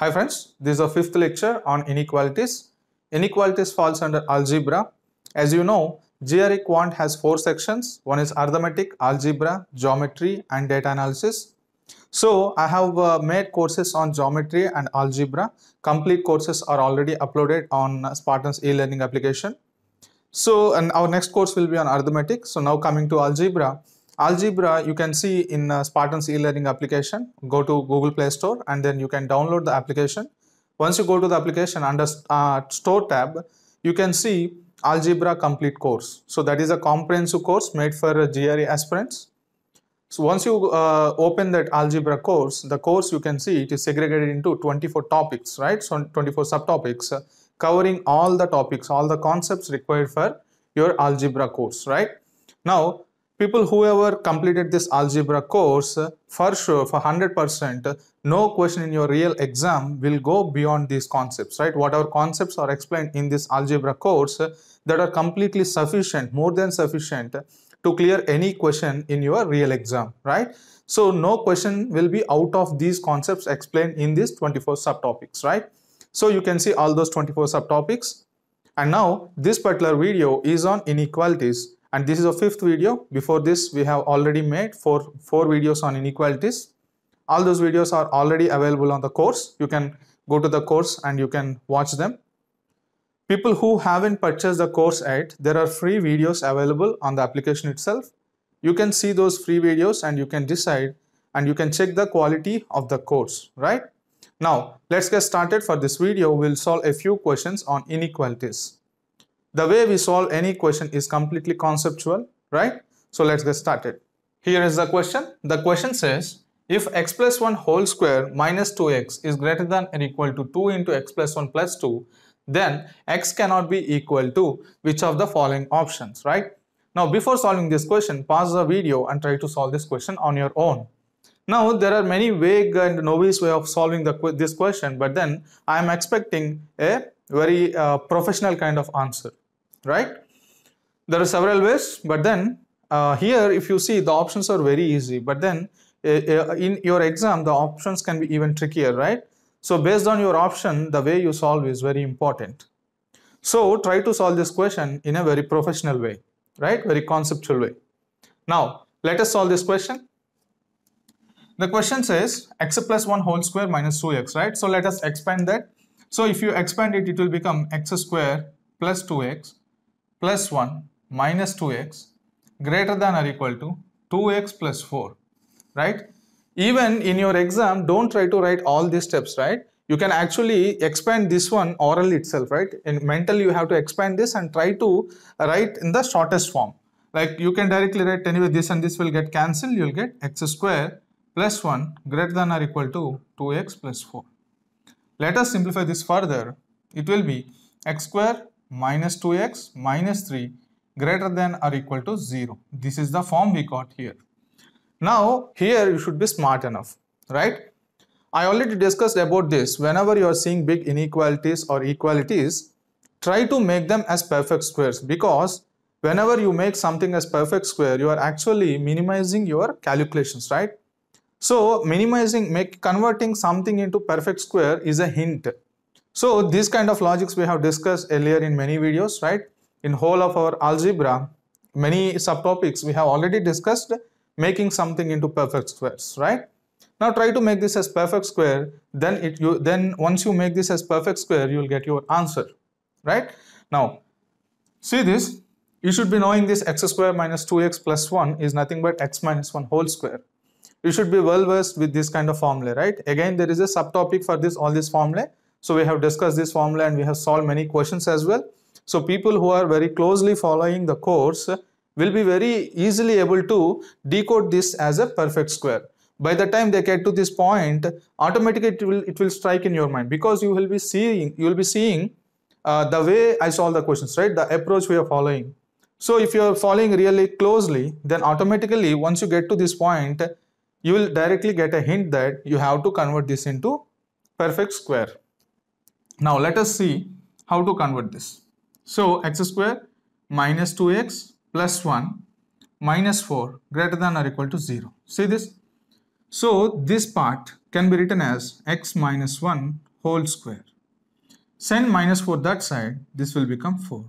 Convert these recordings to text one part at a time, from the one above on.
Hi friends, this is the fifth lecture on inequalities. Inequalities falls under algebra. As you know, GRE Quant has four sections. One is arithmetic, algebra, geometry and data analysis. So I have uh, made courses on geometry and algebra. Complete courses are already uploaded on Spartan's e-learning application. So and our next course will be on arithmetic. So now coming to algebra. Algebra, you can see in uh, Spartan's e-learning application, go to Google Play Store and then you can download the application. Once you go to the application under uh, Store tab, you can see Algebra Complete course. So that is a comprehensive course made for uh, GRE aspirants. So once you uh, open that algebra course, the course you can see it is segregated into 24 topics, right? So 24 subtopics uh, covering all the topics, all the concepts required for your algebra course, right? Now, people whoever completed this algebra course for sure for 100% no question in your real exam will go beyond these concepts right whatever concepts are explained in this algebra course that are completely sufficient more than sufficient to clear any question in your real exam right so no question will be out of these concepts explained in these 24 subtopics right so you can see all those 24 subtopics and now this particular video is on inequalities and this is a fifth video before this we have already made four four videos on inequalities all those videos are already available on the course you can go to the course and you can watch them people who haven't purchased the course yet there are free videos available on the application itself you can see those free videos and you can decide and you can check the quality of the course right now let's get started for this video we'll solve a few questions on inequalities the way we solve any question is completely conceptual, right? So let's get started. Here is the question. The question says, if x plus 1 whole square minus 2x is greater than or equal to 2 into x plus 1 plus 2, then x cannot be equal to which of the following options, right? Now, before solving this question, pause the video and try to solve this question on your own. Now, there are many vague and novice way of solving the, this question, but then I am expecting a very uh, professional kind of answer right? There are several ways, but then uh, here if you see the options are very easy, but then uh, uh, in your exam the options can be even trickier, right? So based on your option, the way you solve is very important. So try to solve this question in a very professional way, right? Very conceptual way. Now, let us solve this question. The question says x plus 1 whole square minus 2x, right? So let us expand that. So if you expand it, it will become x square plus 2x plus 1 minus 2x greater than or equal to 2x plus 4 right even in your exam don't try to write all these steps right you can actually expand this one orally itself right in mental you have to expand this and try to write in the shortest form like you can directly write anyway this and this will get cancelled you'll get x square plus 1 greater than or equal to 2x plus 4 let us simplify this further it will be x square minus 2x minus 3 greater than or equal to 0. This is the form we got here. Now here you should be smart enough, right? I already discussed about this. Whenever you are seeing big inequalities or equalities, try to make them as perfect squares because whenever you make something as perfect square, you are actually minimizing your calculations, right? So minimizing, make converting something into perfect square is a hint so these kind of logics we have discussed earlier in many videos, right? In whole of our algebra, many subtopics we have already discussed making something into perfect squares, right? Now try to make this as perfect square, then it you then once you make this as perfect square, you will get your answer, right? Now, see this, you should be knowing this x square minus 2x plus 1 is nothing but x minus 1 whole square. You should be well versed with this kind of formula, right? Again, there is a subtopic for this, all this formula so we have discussed this formula and we have solved many questions as well. So people who are very closely following the course will be very easily able to decode this as a perfect square. By the time they get to this point, automatically it will, it will strike in your mind because you will be seeing, you will be seeing uh, the way I solve the questions, right? The approach we are following. So if you are following really closely, then automatically once you get to this point, you will directly get a hint that you have to convert this into perfect square. Now let us see how to convert this. So x square minus 2x plus 1 minus 4 greater than or equal to 0. See this? So this part can be written as x minus 1 whole square. Send minus 4 that side, this will become 4.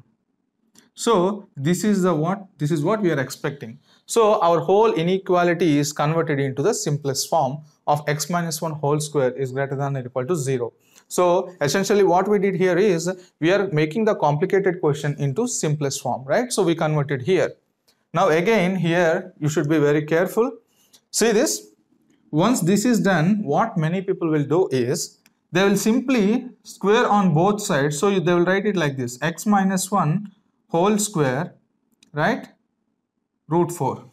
So this is the what this is what we are expecting. So our whole inequality is converted into the simplest form of x minus 1 whole square is greater than or equal to 0. So essentially what we did here is we are making the complicated question into simplest form, right? So we converted here. Now again here you should be very careful. See this, once this is done, what many people will do is they will simply square on both sides. So they will write it like this, x minus 1 whole square, right? Root 4.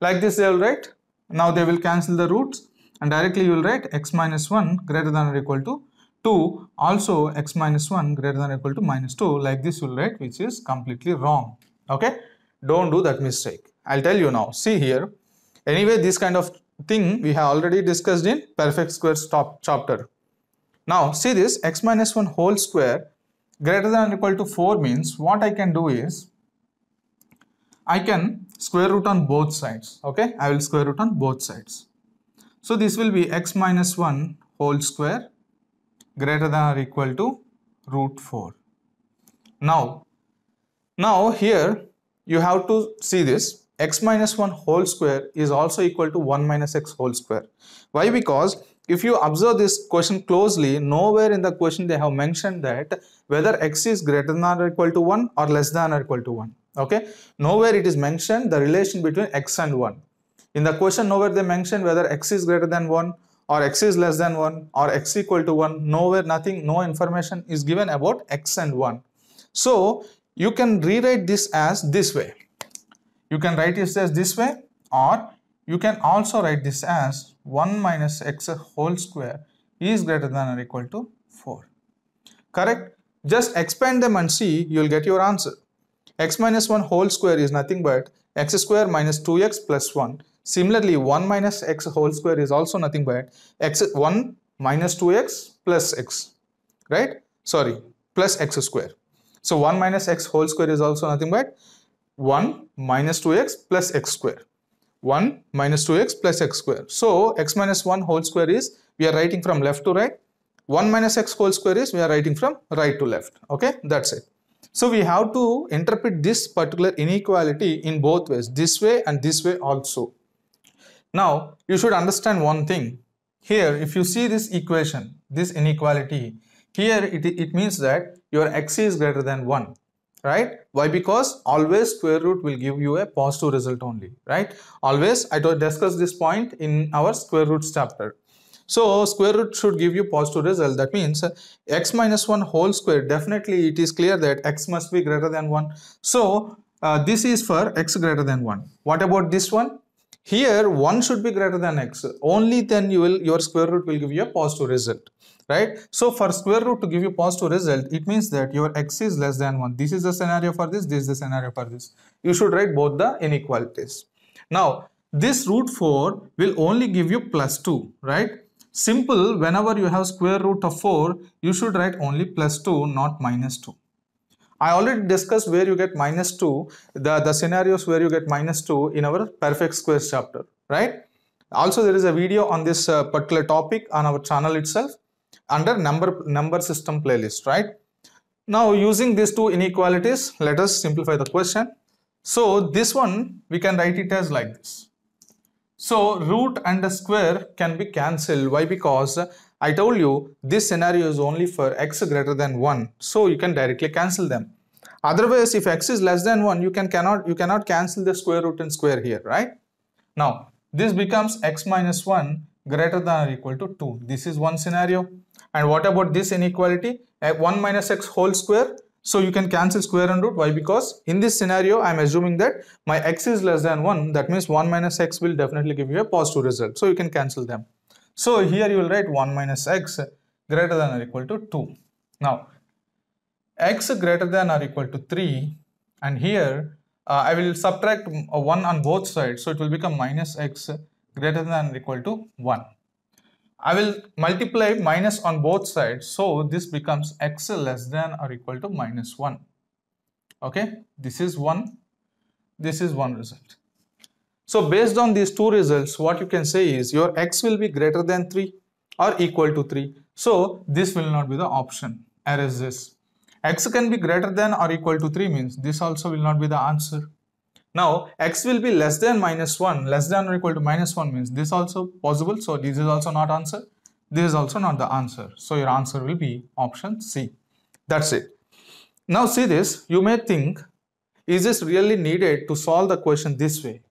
Like this they will write. Now they will cancel the roots and directly you will write x minus 1 greater than or equal to 2 also x minus 1 greater than equal to minus 2 like this you'll write which is completely wrong. Okay. Don't do that mistake. I'll tell you now. See here. Anyway, this kind of thing we have already discussed in perfect squares top chapter. Now see this x minus 1 whole square greater than equal to 4 means what I can do is I can square root on both sides. Okay, I will square root on both sides. So this will be x minus 1 whole square greater than or equal to root 4. Now, now here you have to see this x minus 1 whole square is also equal to 1 minus x whole square. Why? Because if you observe this question closely, nowhere in the question they have mentioned that whether x is greater than or equal to 1 or less than or equal to 1. Okay. Nowhere it is mentioned the relation between x and 1. In the question nowhere they mention whether x is greater than 1 or x is less than 1 or x equal to 1 nowhere nothing no information is given about x and 1 so you can rewrite this as this way you can write this as this way or you can also write this as 1 minus x whole square is greater than or equal to 4 correct just expand them and see you'll get your answer x minus 1 whole square is nothing but x square minus 2x plus 1 Similarly, 1 minus x whole square is also nothing but x 1 minus 2x plus x, right? Sorry, plus x square. So 1 minus x whole square is also nothing but 1 minus 2x plus x square. 1 minus 2x plus x square. So x minus 1 whole square is, we are writing from left to right. 1 minus x whole square is, we are writing from right to left. Okay, that's it. So we have to interpret this particular inequality in both ways, this way and this way also. Now, you should understand one thing. Here, if you see this equation, this inequality, here it, it means that your x is greater than 1, right? Why? Because always square root will give you a positive result only, right? Always, I discussed this point in our square roots chapter. So square root should give you positive result. That means uh, x minus 1 whole square. Definitely it is clear that x must be greater than 1. So uh, this is for x greater than 1. What about this one? Here 1 should be greater than x. Only then you will your square root will give you a positive result. Right. So for square root to give you positive result, it means that your x is less than 1. This is the scenario for this, this is the scenario for this. You should write both the inequalities. Now this root 4 will only give you plus 2, right? Simple, whenever you have square root of 4, you should write only plus 2, not minus 2. I already discussed where you get minus 2, the, the scenarios where you get minus 2 in our perfect squares chapter, right? Also, there is a video on this uh, particular topic on our channel itself under number, number system playlist, right? Now, using these two inequalities, let us simplify the question. So, this one, we can write it as like this. So, root and square can be cancelled. Why? Because I told you this scenario is only for x greater than 1 so you can directly cancel them otherwise if x is less than 1 you can cannot you cannot cancel the square root and square here right now this becomes x minus 1 greater than or equal to 2 this is one scenario and what about this inequality uh, 1 minus x whole square so you can cancel square and root. Why? Because in this scenario, I'm assuming that my x is less than 1. That means 1 minus x will definitely give you a positive result. So you can cancel them. So here you will write 1 minus x greater than or equal to 2. Now x greater than or equal to 3 and here uh, I will subtract uh, 1 on both sides so it will become minus x greater than or equal to 1. I will multiply minus on both sides so this becomes x less than or equal to minus 1. Okay this is 1 this is one result. So based on these two results, what you can say is your x will be greater than 3 or equal to 3. So this will not be the option. is this. x can be greater than or equal to 3 means this also will not be the answer. Now x will be less than minus 1, less than or equal to minus 1 means this also possible. So this is also not answer. This is also not the answer. So your answer will be option C. That's it. Now see this, you may think, is this really needed to solve the question this way?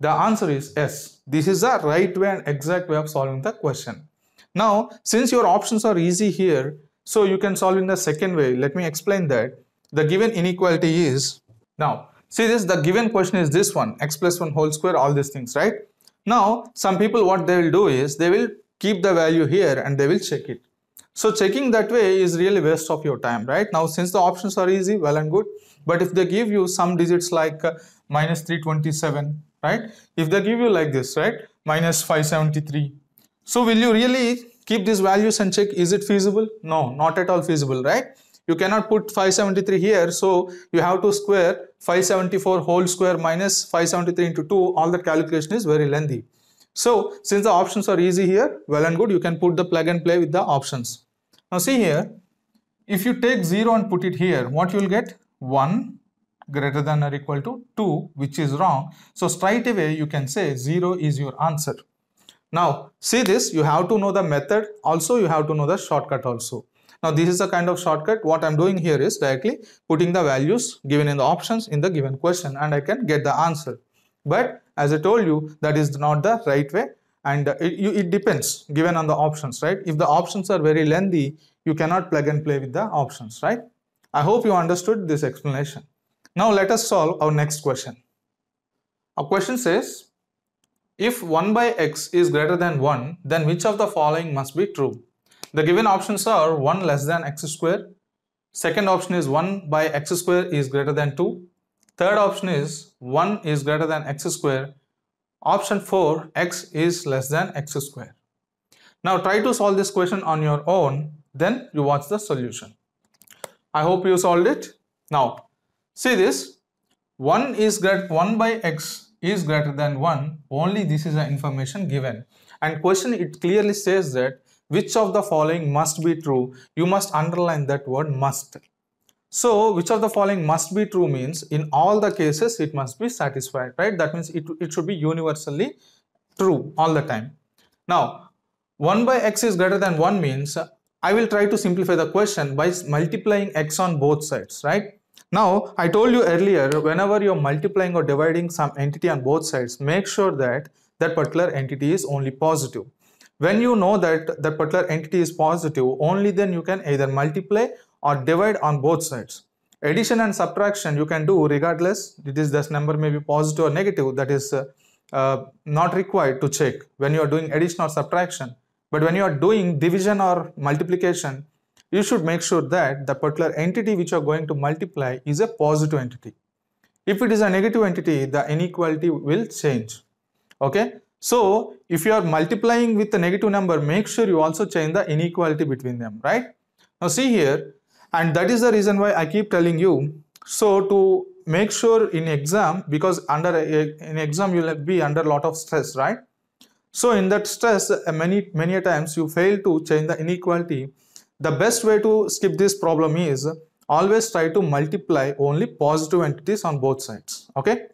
The answer is yes. This is the right way and exact way of solving the question. Now, since your options are easy here, so you can solve in the second way. Let me explain that. The given inequality is, now, see this, the given question is this one, x plus 1 whole square, all these things, right? Now, some people what they will do is, they will keep the value here and they will check it. So checking that way is really waste of your time, right? Now, since the options are easy, well and good. But if they give you some digits like uh, minus 327, right? If they give you like this, right? Minus 573. So will you really keep these values and check is it feasible? No, not at all feasible, right? You cannot put 573 here. So you have to square 574 whole square minus 573 into 2. All the calculation is very lengthy. So since the options are easy here, well and good, you can put the plug and play with the options. Now see here, if you take 0 and put it here, what you will get? 1 greater than or equal to 2 which is wrong. So straight away you can say 0 is your answer. Now see this you have to know the method also you have to know the shortcut also. Now this is a kind of shortcut what I'm doing here is directly putting the values given in the options in the given question and I can get the answer. But as I told you that is not the right way and it, it depends given on the options right. If the options are very lengthy you cannot plug and play with the options right. I hope you understood this explanation. Now let us solve our next question. Our question says, if 1 by x is greater than 1, then which of the following must be true? The given options are 1 less than x square, second option is 1 by x square is greater than 2, third option is 1 is greater than x square, option 4 x is less than x square. Now try to solve this question on your own, then you watch the solution. I hope you solved it. Now See this 1 is greater 1 by x is greater than 1 only this is the information given and question it clearly says that which of the following must be true you must underline that word must so which of the following must be true means in all the cases it must be satisfied right that means it, it should be universally true all the time now 1 by x is greater than 1 means I will try to simplify the question by multiplying x on both sides right now, I told you earlier, whenever you're multiplying or dividing some entity on both sides, make sure that that particular entity is only positive. When you know that that particular entity is positive, only then you can either multiply or divide on both sides. Addition and subtraction you can do regardless, it is this number may be positive or negative, that is uh, uh, not required to check when you are doing addition or subtraction. But when you are doing division or multiplication, you should make sure that the particular entity which you are going to multiply is a positive entity. If it is a negative entity, the inequality will change. Okay. So if you are multiplying with a negative number, make sure you also change the inequality between them, right? Now see here, and that is the reason why I keep telling you. So to make sure in exam, because under in exam you'll be under lot of stress, right? So in that stress, uh, many many times you fail to change the inequality the best way to skip this problem is always try to multiply only positive entities on both sides. Okay.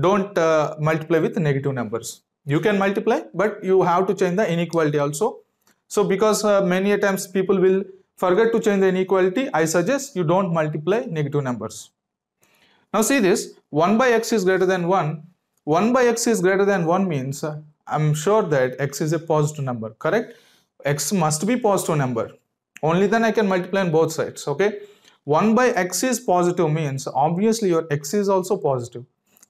Don't uh, multiply with negative numbers. You can multiply, but you have to change the inequality also. So because uh, many times people will forget to change the inequality, I suggest you don't multiply negative numbers. Now see this, 1 by x is greater than 1. 1 by x is greater than 1 means uh, I'm sure that x is a positive number, correct? x must be positive number only then I can multiply on both sides okay 1 by x is positive means obviously your x is also positive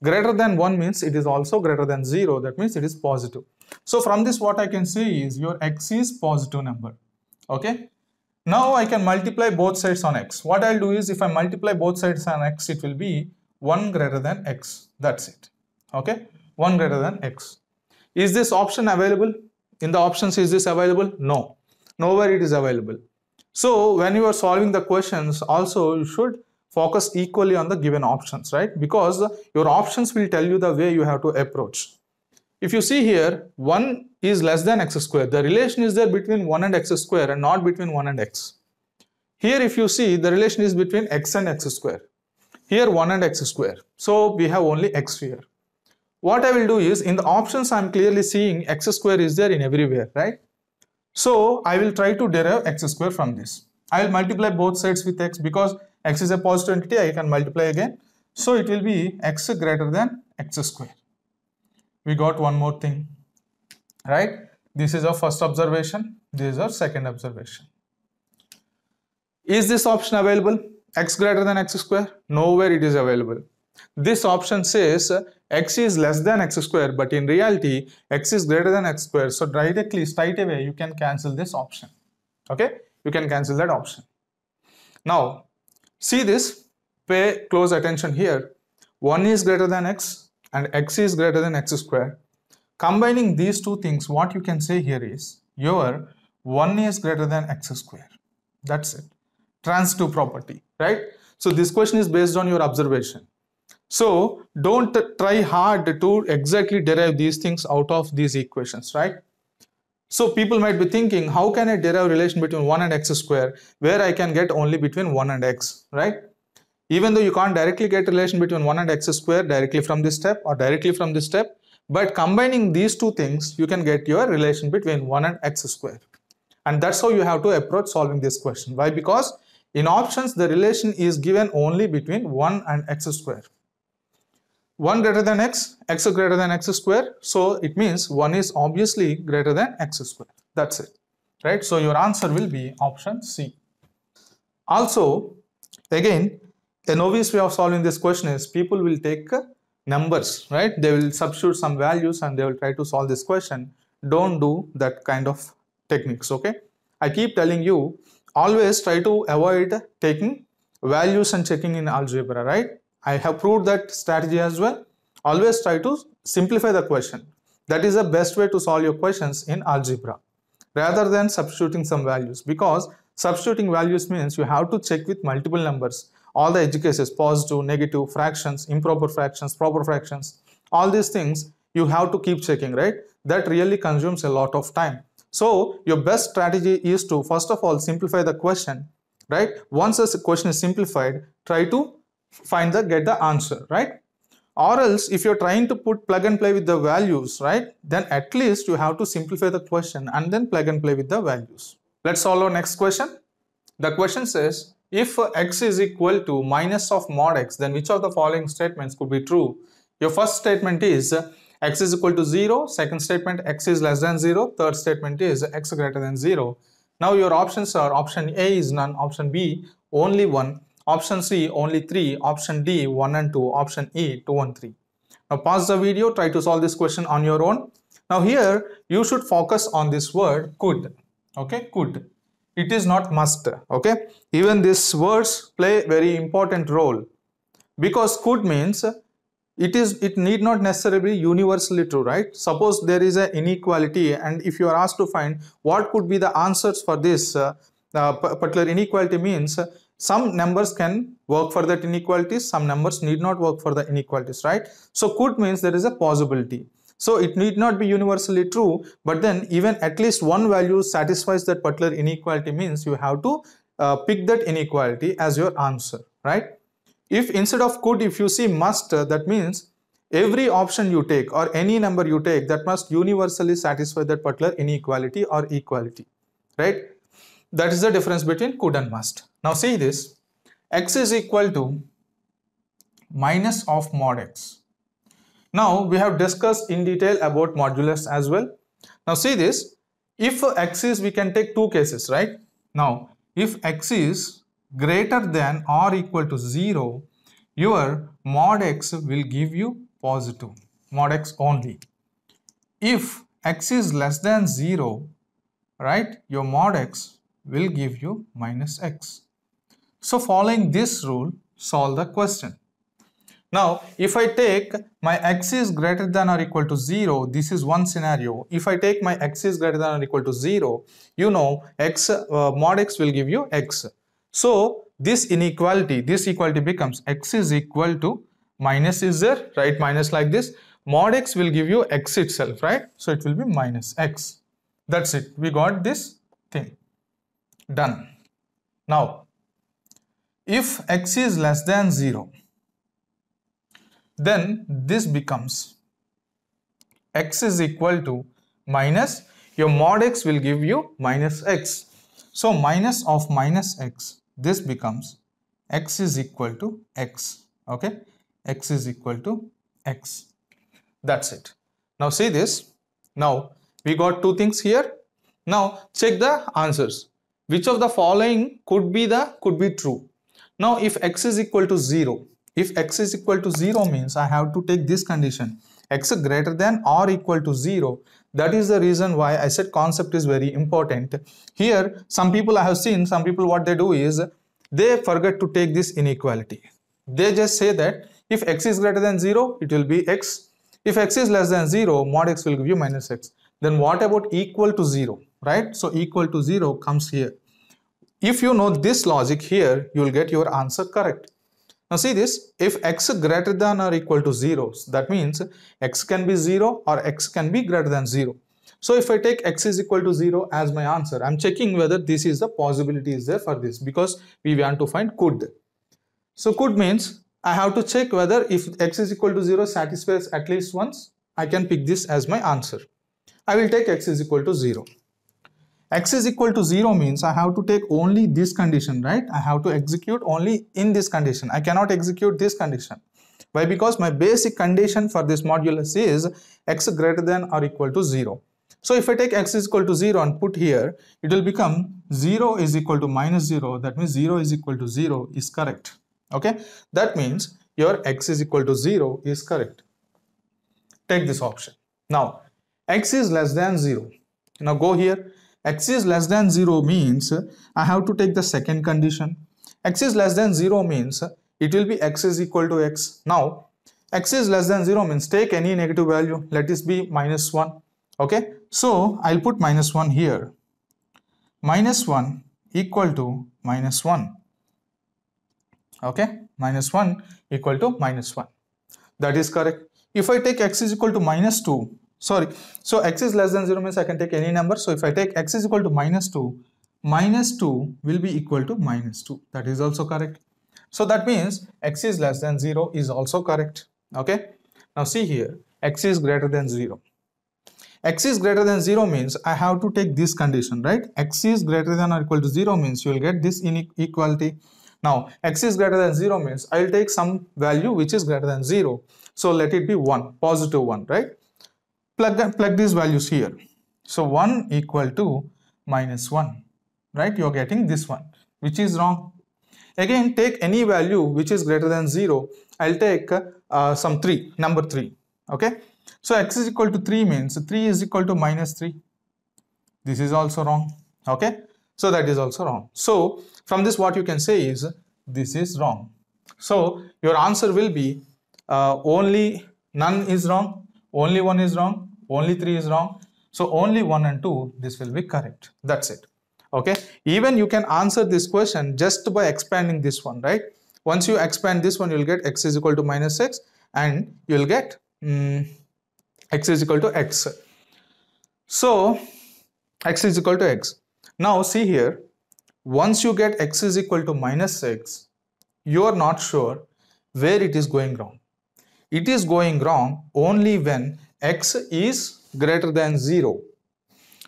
greater than 1 means it is also greater than 0 that means it is positive so from this what I can say is your x is positive number okay now I can multiply both sides on x what I'll do is if I multiply both sides on x it will be 1 greater than x that's it okay 1 greater than x is this option available in the options is this available no nowhere it is available so when you are solving the questions also you should focus equally on the given options, right? Because your options will tell you the way you have to approach. If you see here, 1 is less than x square. The relation is there between 1 and x square and not between 1 and x. Here if you see, the relation is between x and x square. Here 1 and x square. So we have only x here. What I will do is, in the options I am clearly seeing x square is there in everywhere, right? So I will try to derive x square from this. I will multiply both sides with x because x is a positive entity, I can multiply again. So it will be x greater than x square. We got one more thing, right? This is our first observation. This is our second observation. Is this option available? x greater than x square? Nowhere it is available. This option says x is less than x square but in reality x is greater than x square so directly straight away you can cancel this option okay you can cancel that option now see this pay close attention here 1 is greater than x and x is greater than x square combining these two things what you can say here is your 1 is greater than x square that's it transitive property right so this question is based on your observation so don't try hard to exactly derive these things out of these equations, right? So people might be thinking, how can I derive relation between 1 and x square where I can get only between 1 and x, right? Even though you can't directly get relation between 1 and x square directly from this step or directly from this step, but combining these two things, you can get your relation between 1 and x square. And that's how you have to approach solving this question. Why? Because in options, the relation is given only between 1 and x square. 1 greater than x, x is greater than x square. So it means 1 is obviously greater than x square. That's it. Right? So your answer will be option C. Also, again, an obvious way of solving this question is people will take numbers, right? They will substitute some values and they will try to solve this question. Don't do that kind of techniques, okay? I keep telling you, always try to avoid taking values and checking in algebra, right? I have proved that strategy as well. Always try to simplify the question. That is the best way to solve your questions in algebra rather than substituting some values because substituting values means you have to check with multiple numbers. All the edge cases, positive, negative, fractions, improper fractions, proper fractions, all these things you have to keep checking, right? That really consumes a lot of time. So your best strategy is to first of all simplify the question, right? Once the question is simplified, try to find the get the answer, right? Or else if you're trying to put plug and play with the values, right? Then at least you have to simplify the question and then plug and play with the values. Let's solve our next question. The question says, if x is equal to minus of mod x, then which of the following statements could be true? Your first statement is x is equal to 0, second statement x is less than 0, third statement is x greater than 0. Now your options are option A is none, option B only 1, option C only 3, option D 1 and 2, option E 2 and 3. Now pause the video, try to solve this question on your own. Now here you should focus on this word could, okay, could. It is not must, okay. Even these words play very important role because could means it is it need not necessarily universally true right suppose there is an inequality and if you are asked to find what could be the answers for this uh, uh, particular inequality means some numbers can work for that inequality. some numbers need not work for the inequalities right so could means there is a possibility so it need not be universally true but then even at least one value satisfies that particular inequality means you have to uh, pick that inequality as your answer right if instead of could if you see must uh, that means every option you take or any number you take that must universally satisfy that particular inequality or equality right that is the difference between could and must now see this, x is equal to minus of mod x. Now we have discussed in detail about modulus as well. Now see this, if x is, we can take two cases, right? Now, if x is greater than or equal to 0, your mod x will give you positive, mod x only. If x is less than 0, right, your mod x will give you minus x. So following this rule, solve the question. Now, if I take my x is greater than or equal to 0, this is one scenario. If I take my x is greater than or equal to 0, you know x uh, mod x will give you x. So, this inequality, this equality becomes x is equal to minus is there, right? Minus like this. Mod x will give you x itself, right? So, it will be minus x. That's it. We got this thing. Done. Now, if x is less than 0 then this becomes x is equal to minus your mod x will give you minus x so minus of minus x this becomes x is equal to x okay x is equal to x that's it now see this now we got two things here now check the answers which of the following could be the could be true now if x is equal to 0, if x is equal to 0 means I have to take this condition x greater than or equal to 0. That is the reason why I said concept is very important. Here some people I have seen some people what they do is they forget to take this inequality. They just say that if x is greater than 0 it will be x. If x is less than 0 mod x will give you minus x. Then what about equal to 0 right? So equal to 0 comes here. If you know this logic here, you will get your answer correct. Now see this, if x greater than or equal to 0, that means x can be 0 or x can be greater than 0. So if I take x is equal to 0 as my answer, I'm checking whether this is the possibility is there for this because we want to find could. So could means I have to check whether if x is equal to 0 satisfies at least once, I can pick this as my answer. I will take x is equal to 0 x is equal to 0 means I have to take only this condition, right? I have to execute only in this condition. I cannot execute this condition. Why? Because my basic condition for this modulus is x greater than or equal to 0. So if I take x is equal to 0 and put here, it will become 0 is equal to minus 0. That means 0 is equal to 0 is correct. Okay. That means your x is equal to 0 is correct. Take this option. Now, x is less than 0. Now go here x is less than 0 means I have to take the second condition. x is less than 0 means it will be x is equal to x. Now x is less than 0 means take any negative value let it be minus 1 okay. So I'll put minus 1 here minus 1 equal to minus 1 okay minus 1 equal to minus 1 that is correct. If I take x is equal to minus 2 sorry so x is less than 0 means I can take any number so if I take x is equal to minus 2 minus 2 will be equal to minus 2 that is also correct so that means x is less than 0 is also correct okay now see here x is greater than 0 x is greater than 0 means I have to take this condition right x is greater than or equal to 0 means you will get this inequality now x is greater than 0 means I will take some value which is greater than 0 so let it be 1 positive 1 right plug, plug these values here. So 1 equal to minus 1, right? You're getting this one, which is wrong. Again, take any value which is greater than 0. I'll take uh, some 3, number 3, okay? So x is equal to 3 means 3 is equal to minus 3. This is also wrong, okay? So that is also wrong. So from this what you can say is this is wrong. So your answer will be uh, only none is wrong, only one is wrong, only 3 is wrong. So only 1 and 2, this will be correct. That's it. Okay. Even you can answer this question just by expanding this one, right? Once you expand this one, you'll get x is equal to minus minus x, and you'll get um, x is equal to x. So x is equal to x. Now see here, once you get x is equal to minus 6, you are not sure where it is going wrong. It is going wrong only when x is greater than 0.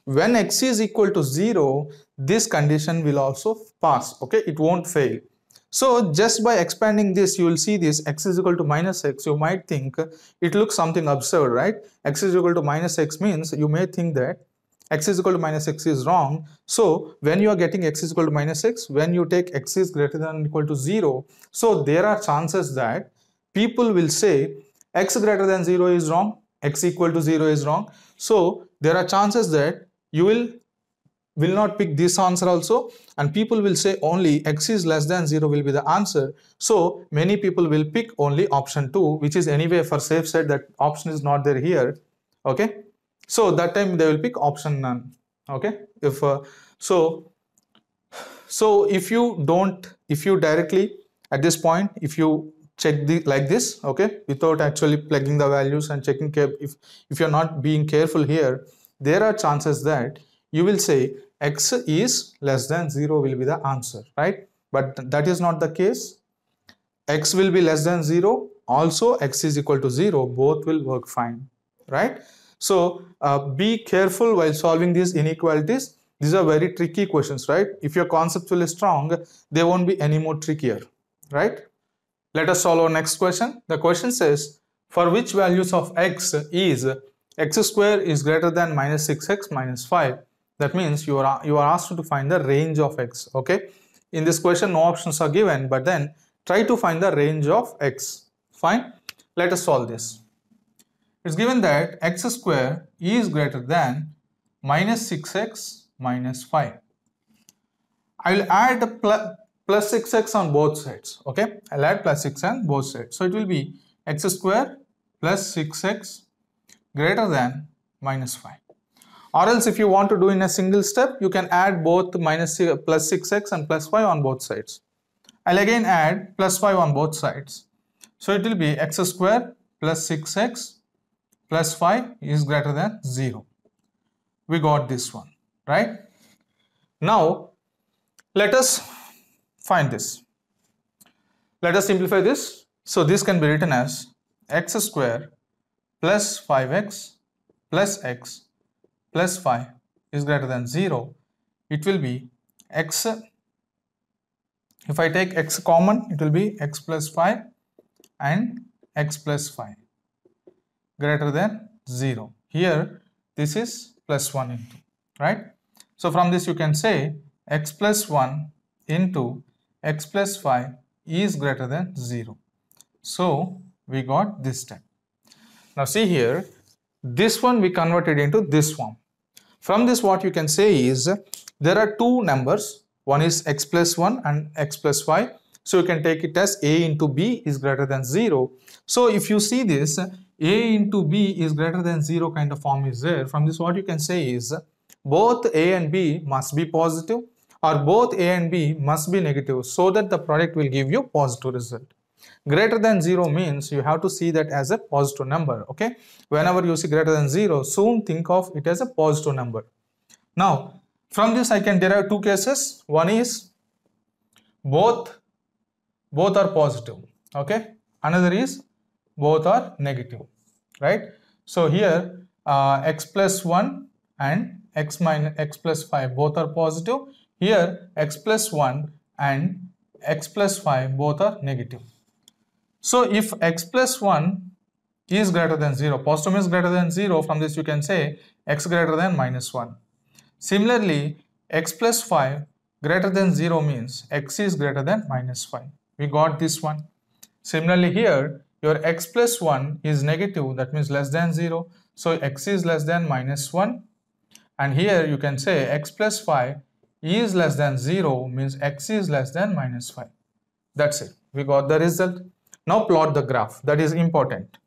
When x is equal to 0, this condition will also pass, okay, it won't fail. So just by expanding this, you will see this x is equal to minus x, you might think it looks something absurd, right? x is equal to minus x means you may think that x is equal to minus x is wrong. So when you are getting x is equal to minus x, when you take x is greater than equal to 0, so there are chances that people will say x greater than 0 is wrong, x equal to 0 is wrong. So there are chances that you will will not pick this answer also and people will say only x is less than 0 will be the answer. So many people will pick only option 2 which is anyway for safe set that option is not there here. Okay. So that time they will pick option none. Okay. If uh, so so if you don't if you directly at this point if you check the like this okay without actually plugging the values and checking if if you're not being careful here there are chances that you will say x is less than 0 will be the answer right but that is not the case x will be less than 0 also x is equal to 0 both will work fine right so uh, be careful while solving these inequalities these are very tricky questions right if you're conceptually strong they won't be any more trickier right let us solve our next question. The question says, for which values of x is x square is greater than minus 6x minus 5. That means you are, you are asked to find the range of x. Okay. In this question, no options are given, but then try to find the range of x. Fine. Let us solve this. It's given that x square is greater than minus 6x minus 5. I will add a plus 6x on both sides. Okay, I'll add plus 6 on both sides. So it will be x square plus 6x greater than minus 5. Or else if you want to do in a single step, you can add both minus plus 6x and plus 5 on both sides. I'll again add plus 5 on both sides. So it will be x square plus 6x plus 5 is greater than 0. We got this one, right? Now, let us find this. Let us simplify this. So this can be written as x square plus 5x plus x plus 5 is greater than 0. It will be x. If I take x common, it will be x plus 5 and x plus 5 greater than 0. Here this is plus 1 into, right? So from this you can say x plus 1 into x plus 5 is greater than 0. So we got this step. Now see here, this one we converted into this form. From this what you can say is there are two numbers. One is x plus 1 and x plus 5. So you can take it as a into b is greater than 0. So if you see this, a into b is greater than 0 kind of form is there. From this what you can say is both a and b must be positive or both A and B must be negative so that the product will give you positive result. Greater than 0 means you have to see that as a positive number. Okay. Whenever you see greater than 0, soon think of it as a positive number. Now, from this I can derive two cases. One is both, both are positive. Okay. Another is both are negative. Right. So here uh, x plus 1 and x minus x plus 5 both are positive here x plus 1 and x plus 5 both are negative. So if x plus 1 is greater than 0, positive is greater than 0, from this you can say x greater than minus 1. Similarly, x plus 5 greater than 0 means x is greater than minus 5. We got this one. Similarly here, your x plus 1 is negative, that means less than 0. So x is less than minus 1. And here you can say x plus 5 e is less than 0 means x is less than minus 5. That's it. We got the result. Now plot the graph. That is important.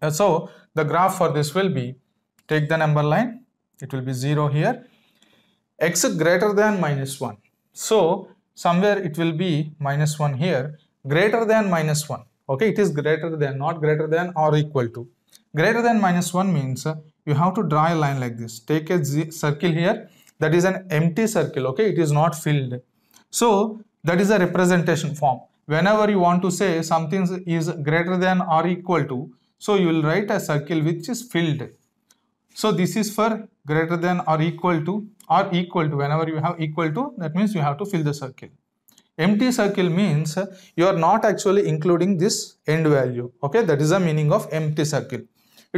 Uh, so the graph for this will be, take the number line. It will be 0 here. x greater than minus 1. So somewhere it will be minus 1 here. Greater than minus 1. Okay, it is greater than, not greater than or equal to. Greater than minus 1 means uh, you have to draw a line like this. Take a circle here that is an empty circle okay it is not filled so that is a representation form whenever you want to say something is greater than or equal to so you will write a circle which is filled so this is for greater than or equal to or equal to whenever you have equal to that means you have to fill the circle empty circle means you are not actually including this end value okay that is the meaning of empty circle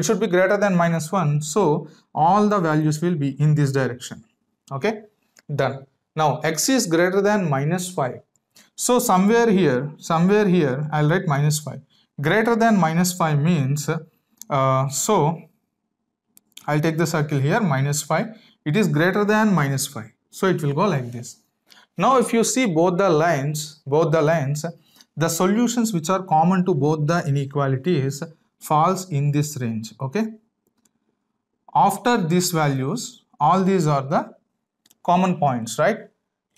it should be greater than minus 1 so all the values will be in this direction okay done now x is greater than minus 5 so somewhere here somewhere here I'll write minus 5 greater than minus 5 means uh, so I'll take the circle here minus 5 it is greater than minus 5 so it will go like this now if you see both the lines both the lines the solutions which are common to both the inequalities falls in this range okay after these values all these are the common points, right?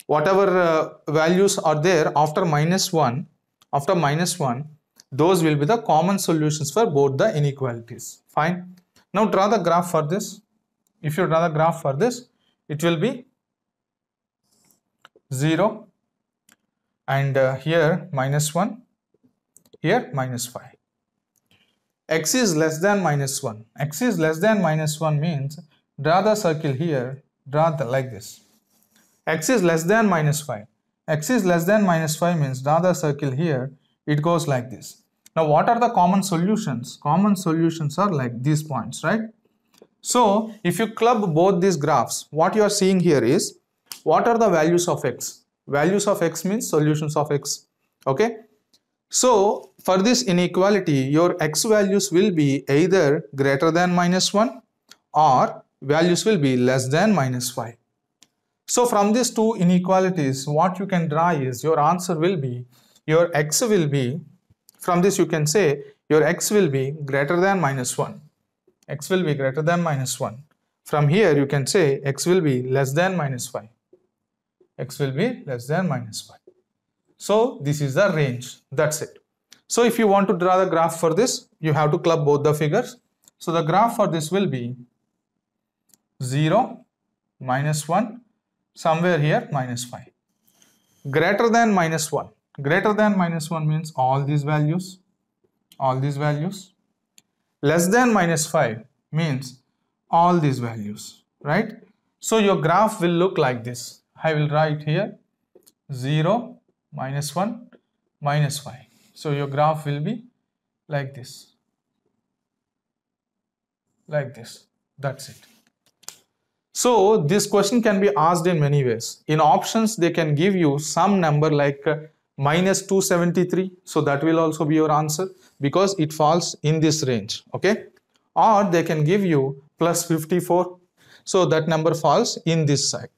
Whatever uh, values are there after minus 1, after minus 1, those will be the common solutions for both the inequalities. Fine. Now draw the graph for this. If you draw the graph for this, it will be 0 and uh, here minus 1, here minus 5. x is less than minus 1. x is less than minus 1 means draw the circle here draw the like this x is less than minus 5 x is less than minus 5 means draw the circle here it goes like this now what are the common solutions common solutions are like these points right so if you club both these graphs what you are seeing here is what are the values of x values of x means solutions of x okay so for this inequality your x values will be either greater than minus 1 or values will be less than minus 5. So from these two inequalities, what you can draw is your answer will be, your x will be, from this you can say your x will be greater than minus 1. x will be greater than minus 1. From here you can say x will be less than minus 5. x will be less than minus 5. So this is the range. That's it. So if you want to draw the graph for this, you have to club both the figures. So the graph for this will be 0, minus 1, somewhere here minus 5. Greater than minus 1. Greater than minus 1 means all these values, all these values. Less than minus 5 means all these values, right? So your graph will look like this. I will write here 0, minus 1, minus 5. So your graph will be like this, like this. That's it. So this question can be asked in many ways. In options, they can give you some number like uh, minus 273. So that will also be your answer because it falls in this range. Okay. Or they can give you plus 54. So that number falls in this side.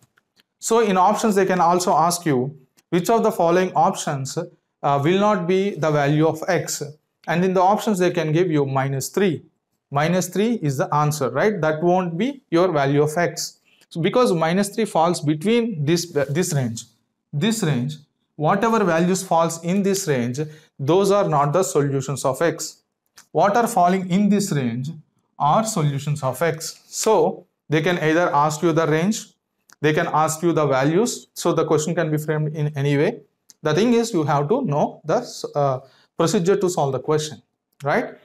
So in options, they can also ask you which of the following options uh, will not be the value of x. And in the options, they can give you minus 3, minus 3 is the answer, right? That won't be your value of x. So because minus 3 falls between this, this range, this range, whatever values falls in this range, those are not the solutions of x. What are falling in this range are solutions of x. So they can either ask you the range, they can ask you the values. So the question can be framed in any way. The thing is you have to know the uh, procedure to solve the question, right?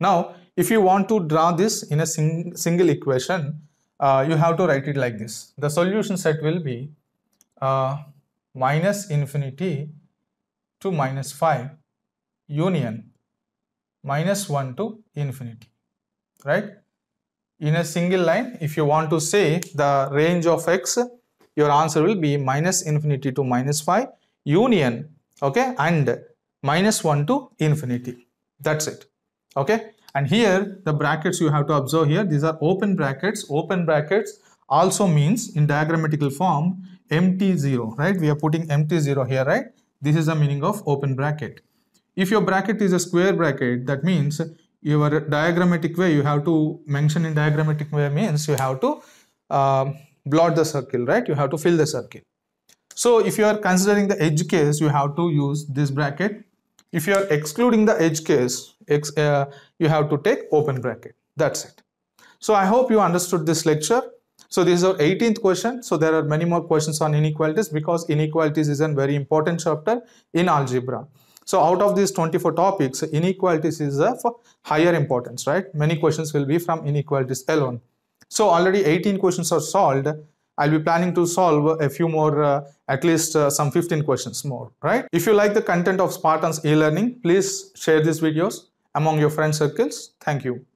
Now, if you want to draw this in a sing single equation, uh, you have to write it like this. The solution set will be uh, minus infinity to minus 5 union minus 1 to infinity, right? In a single line, if you want to say the range of x, your answer will be minus infinity to minus 5 union, okay, and minus 1 to infinity. That's it okay and here the brackets you have to observe here these are open brackets open brackets also means in diagrammatical form empty zero right we are putting empty zero here right this is the meaning of open bracket if your bracket is a square bracket that means your diagrammatic way you have to mention in diagrammatic way means you have to uh, blot the circle right you have to fill the circle so if you are considering the edge case you have to use this bracket if you are excluding the edge case, ex, uh, you have to take open bracket. That's it. So I hope you understood this lecture. So this is our 18th question. So there are many more questions on inequalities because inequalities is a very important chapter in algebra. So out of these 24 topics, inequalities is of higher importance, right? Many questions will be from inequalities alone. So already 18 questions are solved. I'll be planning to solve a few more, uh, at least uh, some 15 questions more, right? If you like the content of Spartans e-learning, please share these videos among your friend circles. Thank you.